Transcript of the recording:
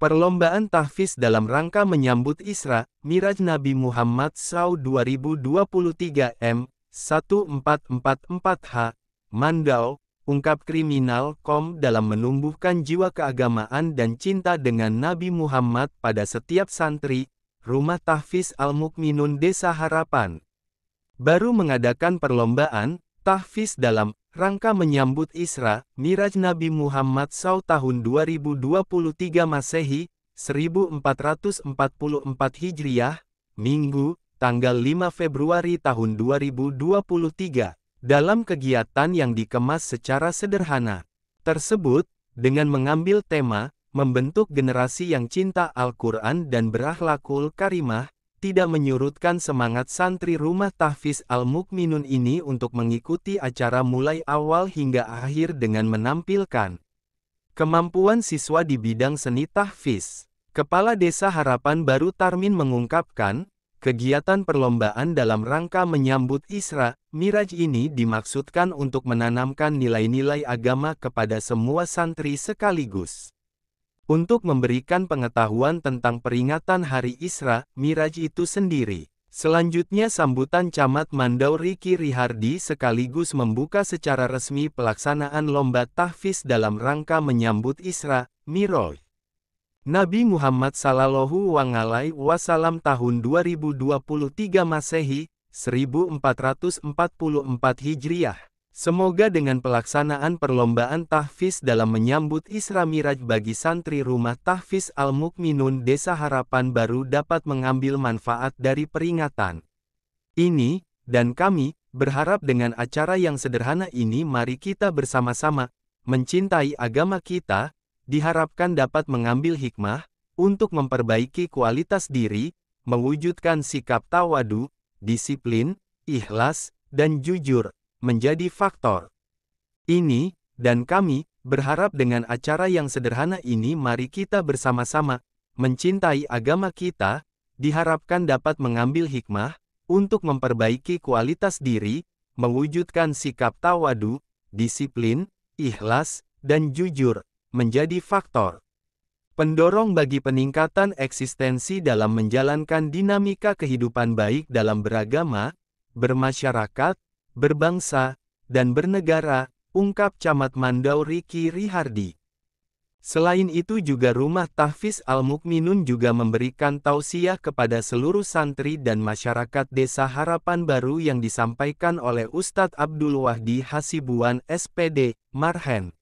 Perlombaan tahfiz dalam rangka menyambut Isra, Miraj Nabi Muhammad SAW 2023 M, 1444H, Mandau, ungkap kriminal kom dalam menumbuhkan jiwa keagamaan dan cinta dengan Nabi Muhammad pada setiap santri, Rumah Tahfiz Al-Mukminun Desa Harapan. Baru mengadakan perlombaan, Tahfiz dalam rangka menyambut Isra, Miraj Nabi Muhammad SAW tahun 2023 Masehi, 1444 Hijriah, Minggu, tanggal 5 Februari tahun 2023, dalam kegiatan yang dikemas secara sederhana. Tersebut, dengan mengambil tema, membentuk generasi yang cinta Al-Quran dan berakhlakul karimah, tidak menyurutkan semangat santri rumah tahfiz Al-Mukminun ini untuk mengikuti acara mulai awal hingga akhir dengan menampilkan kemampuan siswa di bidang seni tahfiz. Kepala Desa Harapan Baru Tarmin mengungkapkan, kegiatan perlombaan dalam rangka menyambut Isra, Miraj ini dimaksudkan untuk menanamkan nilai-nilai agama kepada semua santri sekaligus untuk memberikan pengetahuan tentang peringatan Hari Isra, Miraj itu sendiri. Selanjutnya sambutan Camat Mandau Riki Rihardi sekaligus membuka secara resmi pelaksanaan Lomba Tahfiz dalam rangka menyambut Isra, Miroj. Nabi Muhammad Sallallahu Alaihi Wasallam tahun 2023 Masehi, 1444 Hijriah. Semoga dengan pelaksanaan perlombaan tahfiz dalam menyambut Isra Miraj bagi santri rumah tahfiz Al-Mukminun Desa Harapan Baru dapat mengambil manfaat dari peringatan ini, dan kami, berharap dengan acara yang sederhana ini mari kita bersama-sama, mencintai agama kita, diharapkan dapat mengambil hikmah, untuk memperbaiki kualitas diri, mewujudkan sikap tawadu, disiplin, ikhlas, dan jujur menjadi faktor. Ini, dan kami, berharap dengan acara yang sederhana ini mari kita bersama-sama, mencintai agama kita, diharapkan dapat mengambil hikmah, untuk memperbaiki kualitas diri, mewujudkan sikap tawadu, disiplin, ikhlas, dan jujur, menjadi faktor pendorong bagi peningkatan eksistensi dalam menjalankan dinamika kehidupan baik dalam beragama, bermasyarakat, berbangsa, dan bernegara, ungkap Camat Mandau Riki Rihardi. Selain itu juga rumah Tahfiz Al-Mukminun juga memberikan tausiah kepada seluruh santri dan masyarakat desa harapan baru yang disampaikan oleh Ustadz Abdul Wahdi Hasibuan SPD, Marhen.